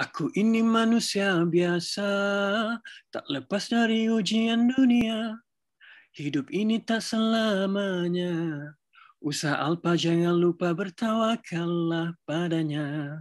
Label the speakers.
Speaker 1: Aku ini manusia biasa, tak lepas dari ujian dunia. Hidup ini tak selamanya. Usaha alpa jangan lupa bertawakallah padanya.